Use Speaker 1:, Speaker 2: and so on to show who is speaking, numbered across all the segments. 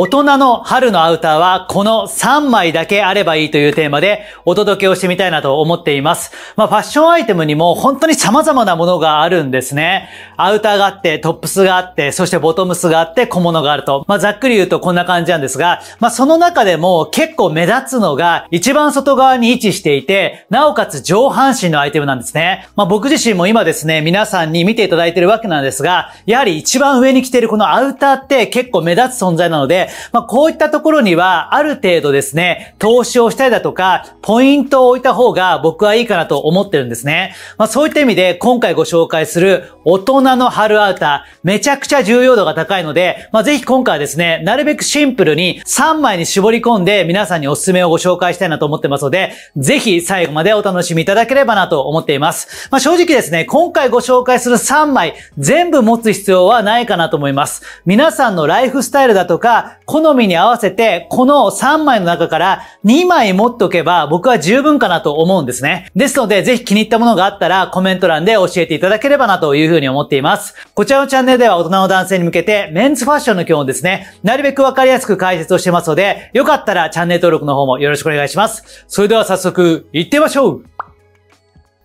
Speaker 1: 大人の春のアウターはこの3枚だけあればいいというテーマでお届けをしてみたいなと思っています。まあファッションアイテムにも本当に様々なものがあるんですね。アウターがあって、トップスがあって、そしてボトムスがあって小物があると。まあざっくり言うとこんな感じなんですが、まあその中でも結構目立つのが一番外側に位置していて、なおかつ上半身のアイテムなんですね。まあ僕自身も今ですね、皆さんに見ていただいているわけなんですが、やはり一番上に着ているこのアウターって結構目立つ存在なので、まあ、こういったところには、ある程度ですね、投資をしたりだとか、ポイントを置いた方が僕はいいかなと思ってるんですね。まあ、そういった意味で、今回ご紹介する、大人の春アウター、めちゃくちゃ重要度が高いので、まあ、ぜひ今回はですね、なるべくシンプルに3枚に絞り込んで、皆さんにおすすめをご紹介したいなと思ってますので、ぜひ最後までお楽しみいただければなと思っています。まあ、正直ですね、今回ご紹介する3枚、全部持つ必要はないかなと思います。皆さんのライフスタイルだとか、好みに合わせて、この3枚の中から2枚持っとけば僕は十分かなと思うんですね。ですので、ぜひ気に入ったものがあったらコメント欄で教えていただければなというふうに思っています。こちらのチャンネルでは大人の男性に向けてメンズファッションの基本ですね、なるべくわかりやすく解説をしてますので、よかったらチャンネル登録の方もよろしくお願いします。それでは早速、行ってみましょう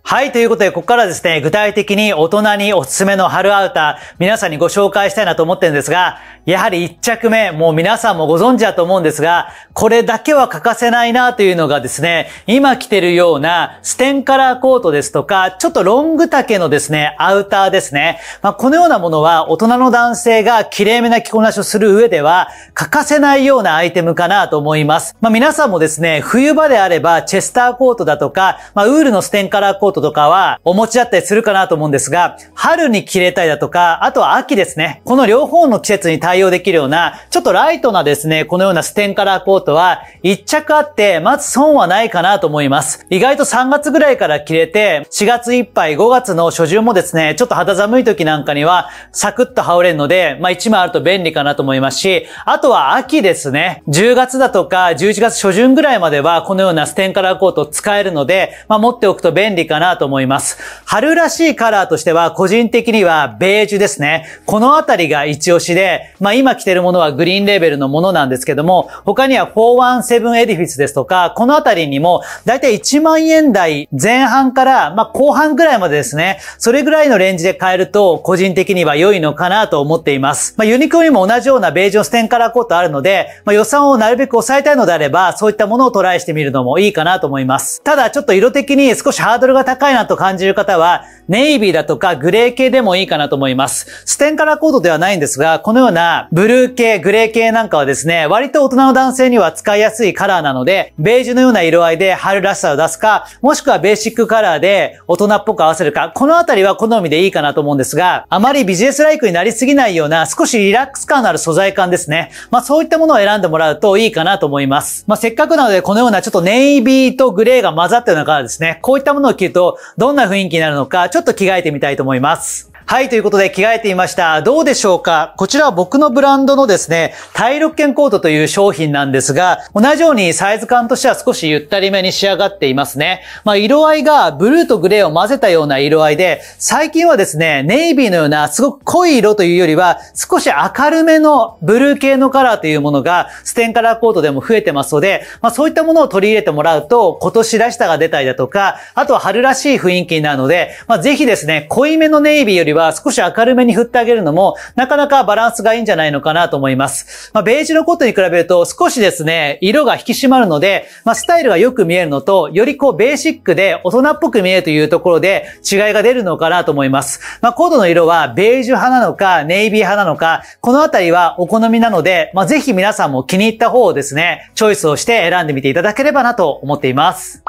Speaker 1: はい。ということで、ここからですね、具体的に大人におすすめの春アウター、皆さんにご紹介したいなと思ってるんですが、やはり1着目、もう皆さんもご存知だと思うんですが、これだけは欠かせないなというのがですね、今着てるようなステンカラーコートですとか、ちょっとロング丈のですね、アウターですね。まあ、このようなものは大人の男性が綺麗めな着こなしをする上では欠かせないようなアイテムかなと思います。まあ、皆さんもですね、冬場であればチェスターコートだとか、まあ、ウールのステンカラーコートとかはお持ちだったりするかなと思うんですが、春に着れたりだとか、あとは秋ですね。この両方の季節に対対応できるような、ちょっとライトなですね、このようなステンカラーコートは、1着あって、まず損はないかなと思います。意外と3月ぐらいから着れて、4月いっぱい5月の初旬もですね、ちょっと肌寒い時なんかには、サクッと羽織れるので、まあ1枚あると便利かなと思いますし、あとは秋ですね、10月だとか11月初旬ぐらいまでは、このようなステンカラーコートを使えるので、まあ持っておくと便利かなと思います。春らしいカラーとしては、個人的にはベージュですね。このあたりが一押しで、まあ今着てるものはグリーンレーベルのものなんですけども、他には417エディフィスですとか、このあたりにも、だいたい1万円台前半から、まあ後半ぐらいまでですね、それぐらいのレンジで買えると、個人的には良いのかなと思っています。まあユニクロにも同じようなベージュのステンカラーコートあるので、まあ予算をなるべく抑えたいのであれば、そういったものをトライしてみるのもいいかなと思います。ただちょっと色的に少しハードルが高いなと感じる方は、ネイビーだとかグレー系でもいいかなと思います。ステンカラーコートではないんですが、このようなブルー系、グレー系なんかはですね、割と大人の男性には使いやすいカラーなので、ベージュのような色合いで春らしさを出すか、もしくはベーシックカラーで大人っぽく合わせるか、このあたりは好みでいいかなと思うんですが、あまりビジネスライクになりすぎないような少しリラックス感のある素材感ですね。まあそういったものを選んでもらうといいかなと思います。まあせっかくなのでこのようなちょっとネイビーとグレーが混ざったようなカラーですね。こういったものを着るとどんな雰囲気になるのかちょっと着替えてみたいと思います。はい、ということで着替えてみました。どうでしょうかこちらは僕のブランドのですね、体力圏コートという商品なんですが、同じようにサイズ感としては少しゆったりめに仕上がっていますね。まあ、色合いがブルーとグレーを混ぜたような色合いで、最近はですね、ネイビーのようなすごく濃い色というよりは、少し明るめのブルー系のカラーというものが、ステンカラーコートでも増えてますので、まあ、そういったものを取り入れてもらうと、今年らしさが出たりだとか、あとは春らしい雰囲気になるので、まあ、ぜひですね、濃いめのネイビーよりは少し明るめに振ってあげるのも、なかなかバランスがいいんじゃないのかなと思います。まあ、ベージュのコットに比べると少しですね、色が引き締まるので、まあ、スタイルがよく見えるのと、よりこうベーシックで大人っぽく見えるというところで違いが出るのかなと思います。まあ、コードの色はベージュ派なのか、ネイビー派なのか、このあたりはお好みなので、まあ、ぜひ皆さんも気に入った方をですね、チョイスをして選んでみていただければなと思っています。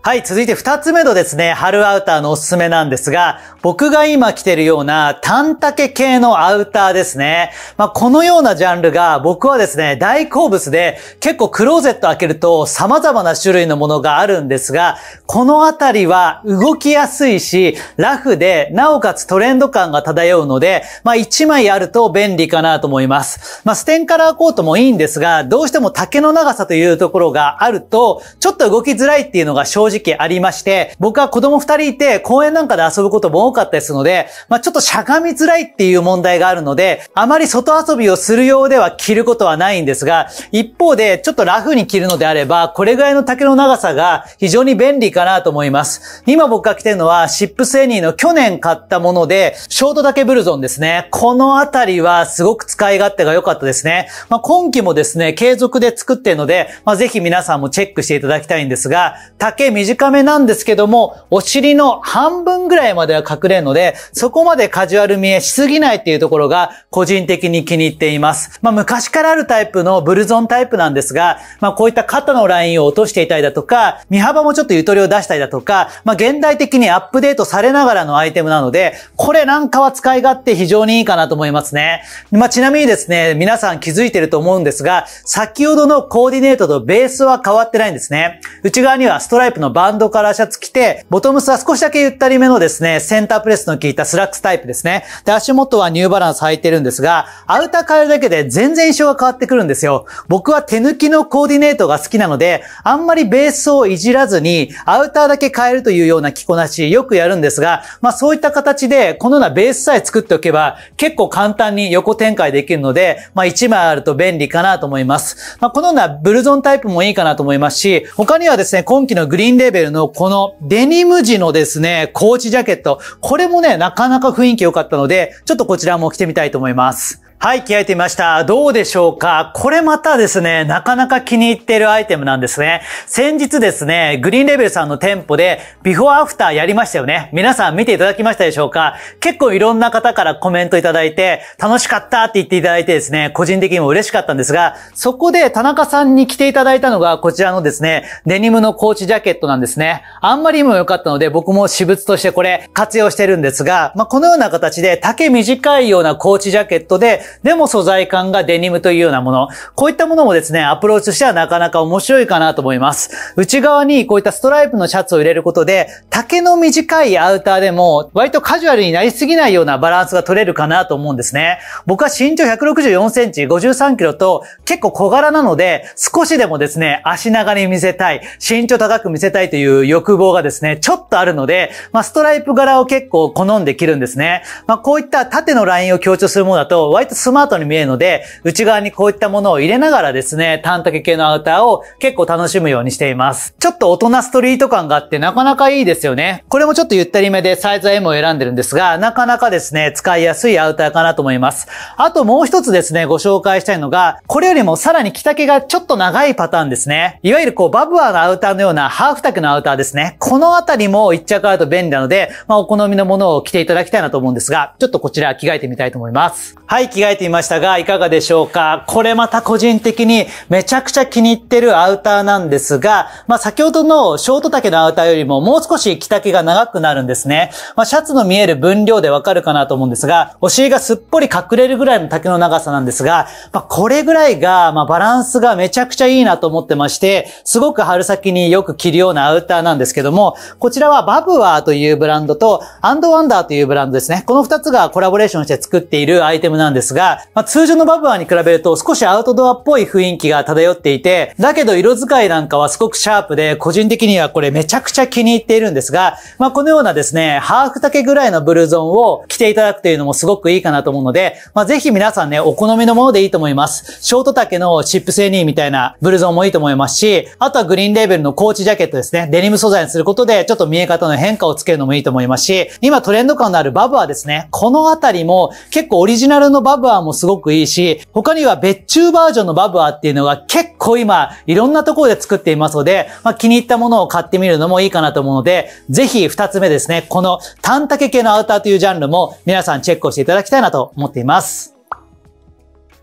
Speaker 1: はい、続いて二つ目のですね、春アウターのおすすめなんですが、僕が今着てるようなタケ系のアウターですね。まあ、このようなジャンルが僕はですね、大好物で、結構クローゼット開けると様々な種類のものがあるんですが、このあたりは動きやすいし、ラフで、なおかつトレンド感が漂うので、まあ、一枚あると便利かなと思います。まあ、ステンカラーコートもいいんですが、どうしても丈の長さというところがあると、ちょっと動きづらいっていうのが正正直ありまして、僕は子供二人いて公園なんかで遊ぶことも多かったですので、まあ、ちょっとしゃがみづらいっていう問題があるので、あまり外遊びをするようでは着ることはないんですが、一方でちょっとラフに着るのであれば、これぐらいの丈の長さが非常に便利かなと思います。今僕が着てるのはシップスエニーの去年買ったもので、ショート丈ブルゾンですね。このあたりはすごく使い勝手が良かったですね。まあ、今季もですね、継続で作ってるので、まあ、ぜ皆さんもチェックしていただきたいんですが、丈短めなんですけども、お尻の半分ぐらいまでは隠れるので、そこまでカジュアル見えしすぎないっていうところが個人的に気に入っています。まあ、昔からあるタイプのブルゾンタイプなんですが、まあ、こういった肩のラインを落としていたりだとか、身幅もちょっとゆとりを出したりだとか、まあ、現代的にアップデートされながらのアイテムなので、これなんかは使い勝手非常にいいかなと思いますね。まあ、ちなみにですね、皆さん気づいてると思うんですが、先ほどのコーディネートとベースは変わってないんですね。内側にはストライプののバンドカラーシャツ着て、ボトムスは少しだけゆったりめのですね、センタープレスの効いたスラックスタイプですね。で、足元はニューバランス履いてるんですが、アウター変えるだけで全然印象が変わってくるんですよ。僕は手抜きのコーディネートが好きなので、あんまりベースをいじらずに、アウターだけ変えるというような着こなし、よくやるんですが、まあそういった形で、このようなベースさえ作っておけば、結構簡単に横展開できるので、まあ1枚あると便利かなと思います。まあこのようなブルゾンタイプもいいかなと思いますし、他にはですね、今季のグリーンレベルのこのデニム地のですね、コーチジャケット。これもね、なかなか雰囲気良かったので、ちょっとこちらも着てみたいと思います。はい、着替えてみました。どうでしょうかこれまたですね、なかなか気に入ってるアイテムなんですね。先日ですね、グリーンレベルさんの店舗で、ビフォーアフターやりましたよね。皆さん見ていただきましたでしょうか結構いろんな方からコメントいただいて、楽しかったって言っていただいてですね、個人的にも嬉しかったんですが、そこで田中さんに着ていただいたのが、こちらのですね、デニムのコーチジャケットなんですね。あんまりにも良かったので、僕も私物としてこれ活用してるんですが、まあ、このような形で、丈短いようなコーチジャケットで、でも素材感がデニムというようなもの。こういったものもですね、アプローチとしてはなかなか面白いかなと思います。内側にこういったストライプのシャツを入れることで、丈の短いアウターでも、割とカジュアルになりすぎないようなバランスが取れるかなと思うんですね。僕は身長164センチ、53キロと結構小柄なので、少しでもですね、足長に見せたい、身長高く見せたいという欲望がですね、ちょっとあるので、まあ、ストライプ柄を結構好んで着るんですね。まあ、こういった縦のラインを強調するものだと、割とスマートに見えるので、内側にこういったものを入れながらですね、短丈系のアウターを結構楽しむようにしています。ちょっと大人ストリート感があってなかなかいいですよね。これもちょっとゆったりめでサイズ M を選んでるんですが、なかなかですね、使いやすいアウターかなと思います。あともう一つですね、ご紹介したいのが、これよりもさらに着丈がちょっと長いパターンですね。いわゆるこう、バブアーのアウターのようなハーフ丈のアウターですね。このあたりも一着あると便利なので、まあお好みのものを着ていただきたいなと思うんですが、ちょっとこちら着替えてみたいと思います。はい、着替えいていましたが、いかがでしょうかこれまた個人的にめちゃくちゃ気に入ってるアウターなんですが、まあ先ほどのショート丈のアウターよりももう少し着丈が長くなるんですね。まあシャツの見える分量でわかるかなと思うんですが、お尻がすっぽり隠れるぐらいの丈の長さなんですが、まあこれぐらいが、まあバランスがめちゃくちゃいいなと思ってまして、すごく春先によく着るようなアウターなんですけども、こちらはバブワーというブランドと、アンドワンダーというブランドですね。この2つがコラボレーションして作っているアイテムなんですが、が、まあ、通常のバブアーに比べると少しアウトドアっぽい雰囲気が漂っていて、だけど色使いなんかはすごくシャープで、個人的にはこれめちゃくちゃ気に入っているんですが、まあ、このようなですね、ハーフ丈ぐらいのブルゾンを着ていただくというのもすごくいいかなと思うので、まあ、ぜひ皆さんね、お好みのものでいいと思います。ショート丈のチップセニーみたいなブルゾンもいいと思いますし、あとはグリーンレーベルのコーチジャケットですね、デニム素材にすることで、ちょっと見え方の変化をつけるのもいいと思いますし、今トレンド感のあるバブアですね、このあたりも結構オリジナルのバブバーもすごくいいし、他には別注バージョンのバブアーっていうのが結構今、いろんなところで作っていますので、まあ、気に入ったものを買ってみるのもいいかなと思うので、ぜひ二つ目ですね、この短丈系のアウターというジャンルも皆さんチェックをしていただきたいなと思っています。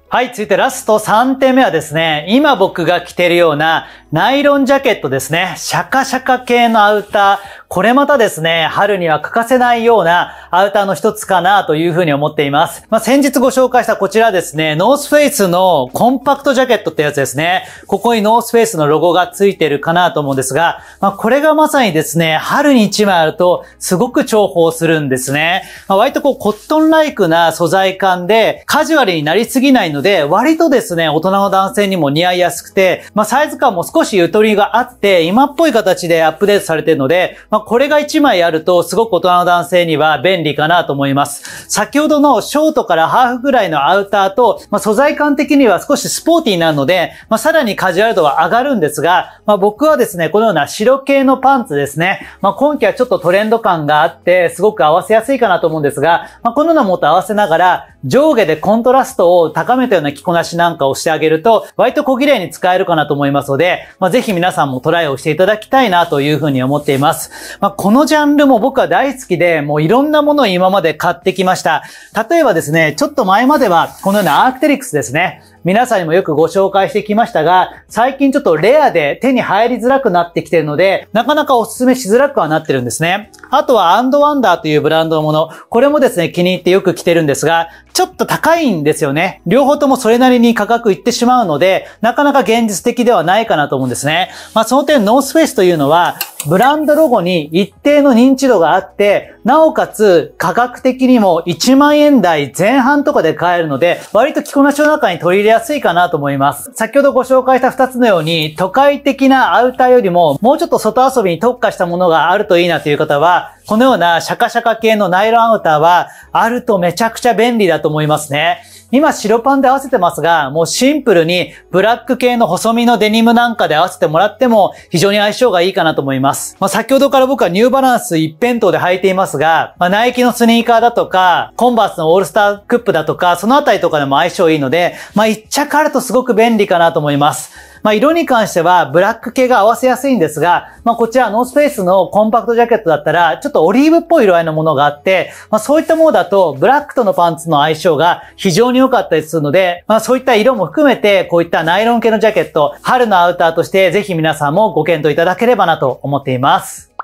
Speaker 1: はい、続いてラスト3点目はですね、今僕が着てるようなナイロンジャケットですね、シャカシャカ系のアウター、これまたですね、春には欠かせないようなアウターの一つかなというふうに思っています。まあ、先日ご紹介したこちらですね、ノースフェイスのコンパクトジャケットってやつですね。ここにノースフェイスのロゴがついてるかなと思うんですが、まあ、これがまさにですね、春に一枚あるとすごく重宝するんですね。まあ、割とこうコットンライクな素材感でカジュアルになりすぎないので、割とですね、大人の男性にも似合いやすくて、まあ、サイズ感も少しゆとりがあって、今っぽい形でアップデートされてるので、まあまあ、これが1枚あるとすごく大人の男性には便利かなと思います。先ほどのショートからハーフぐらいのアウターと、まあ、素材感的には少しスポーティーになるので、まあ、さらにカジュアル度は上がるんですが、まあ、僕はですね、このような白系のパンツですね、まあ、今季はちょっとトレンド感があって、すごく合わせやすいかなと思うんですが、まあ、このようなもと合わせながら、上下でコントラストを高めたような着こなしなんかをしてあげると、割と小綺麗に使えるかなと思いますので、まあ、ぜひ皆さんもトライをしていただきたいなというふうに思っています。まあ、このジャンルも僕は大好きで、もういろんなものを今まで買ってきました。例えばですね、ちょっと前まではこのようなアークテリクスですね。皆さんにもよくご紹介してきましたが、最近ちょっとレアで手に入りづらくなってきてるので、なかなかおすすめしづらくはなってるんですね。あとはアンドワンダーというブランドのもの。これもですね、気に入ってよく着てるんですが、ちょっと高いんですよね。両方ともそれなりに価格いってしまうので、なかなか現実的ではないかなと思うんですね。まあその点ノースフェイスというのは、ブランドロゴに一定の認知度があって、なおかつ、価格的にも1万円台前半とかで買えるので、割と着こなしの中に取り入れやすいかなと思います。先ほどご紹介した2つのように、都会的なアウターよりも、もうちょっと外遊びに特化したものがあるといいなという方は、このようなシャカシャカ系のナイロンアウターは、あるとめちゃくちゃ便利だと思いますね。今白パンで合わせてますが、もうシンプルにブラック系の細身のデニムなんかで合わせてもらっても非常に相性がいいかなと思います。まあ、先ほどから僕はニューバランス一辺倒で履いていますが、まあ、ナイキのスニーカーだとか、コンバースのオールスタークップだとか、そのあたりとかでも相性いいので、まあ、一着あるとすごく便利かなと思います。まあ、色に関してはブラック系が合わせやすいんですが、まあ、こちらノースペースのコンパクトジャケットだったら、ちょっとオリーブっぽい色合いのものがあって、まあ、そういったものだと、ブラックとのパンツの相性が非常に良かったりするので、まあ、そういった色も含めて、こういったナイロン系のジャケット、春のアウターとして、ぜひ皆さんもご検討いただければなと思っています。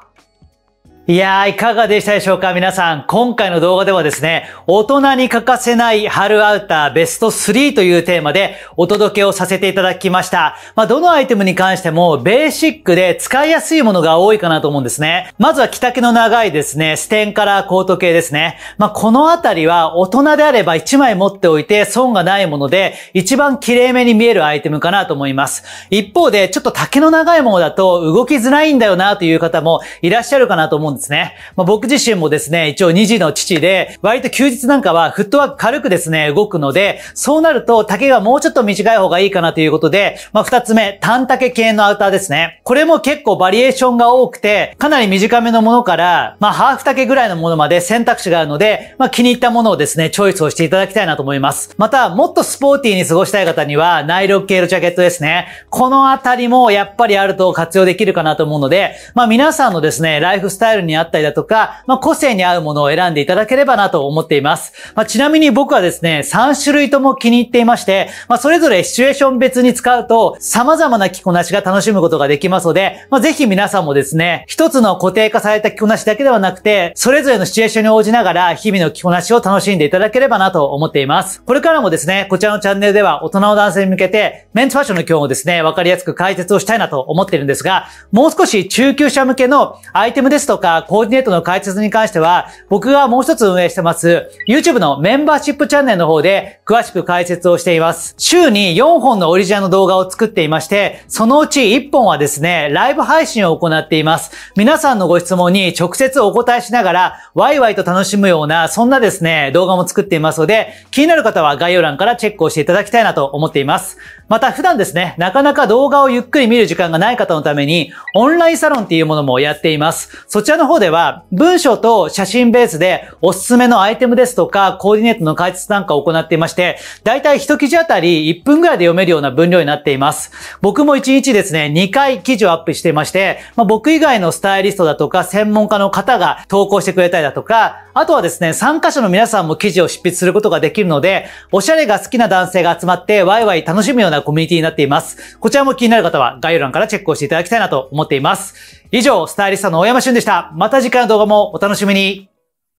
Speaker 1: いやー、いかがでしたでしょうか皆さん、今回の動画ではですね、大人に欠かせない春アウターベスト3というテーマでお届けをさせていただきました。まあ、どのアイテムに関しても、ベーシックで使いやすいものが多いかなと思うんですね。まずは着丈の長いですね、ステンカラーコート系ですね。まあ、このあたりは大人であれば1枚持っておいて損がないもので、一番綺麗めに見えるアイテムかなと思います。一方で、ちょっと丈の長いものだと動きづらいんだよなという方もいらっしゃるかなと思うんですんですね。まあ、僕自身もですね、一応2児の父で、割と休日なんかはフットワーク軽くですね、動くので、そうなると丈がもうちょっと短い方がいいかなということで、まあ、2つ目、短丈系のアウターですね。これも結構バリエーションが多くて、かなり短めのものから、まあ、ハーフ丈ぐらいのものまで選択肢があるので、まあ、気に入ったものをですね、チョイスをしていただきたいなと思います。また、もっとスポーティーに過ごしたい方には、ナイロ系のジャケットですね。このあたりもやっぱりあると活用できるかなと思うので、まあ、皆さんのですね、ライフスタイルルにあったりだとか、まあ、個性に合うものを選んでいただければなと思っています。まあ、ちなみに僕はですね、3種類とも気に入っていまして、まあ、それぞれシチュエーション別に使うと、様々な着こなしが楽しむことができますので、まあ、ぜひ皆さんもですね、一つの固定化された着こなしだけではなくて、それぞれのシチュエーションに応じながら、日々の着こなしを楽しんでいただければなと思っています。これからもですね、こちらのチャンネルでは、大人の男性に向けて、メンツファッションの今日もですね、わかりやすく解説をしたいなと思っているんですが、もう少し中級者向けのアイテムですとか、コーディネートの解説に関しては、僕がもう一つ運営してます、YouTube のメンバーシップチャンネルの方で詳しく解説をしています。週に4本のオリジナルの動画を作っていまして、そのうち1本はですね、ライブ配信を行っています。皆さんのご質問に直接お答えしながら、ワイワイと楽しむような、そんなですね、動画も作っていますので、気になる方は概要欄からチェックをしていただきたいなと思っています。また普段ですね、なかなか動画をゆっくり見る時間がない方のために、オンラインサロンっていうものもやっています。そちらの方では文章と写真ベースでおすすめのアイテムですとかコーディネートの解説なんかを行っていまして、だいたい1記事あたり1分ぐらいで読めるような分量になっています。僕も1日ですね、2回記事をアップしていまして、まあ、僕以外のスタイリストだとか専門家の方が投稿してくれたりだとか、あとはですね、参加者の皆さんも記事を執筆することができるので、おしゃれが好きな男性が集まってワイワイ楽しむようなコミュニティになっています。こちらも気になる方は概要欄からチェックをしていただきたいなと思っています。以上、スタイリストの大山俊でした。また次回の動画もお楽しみに。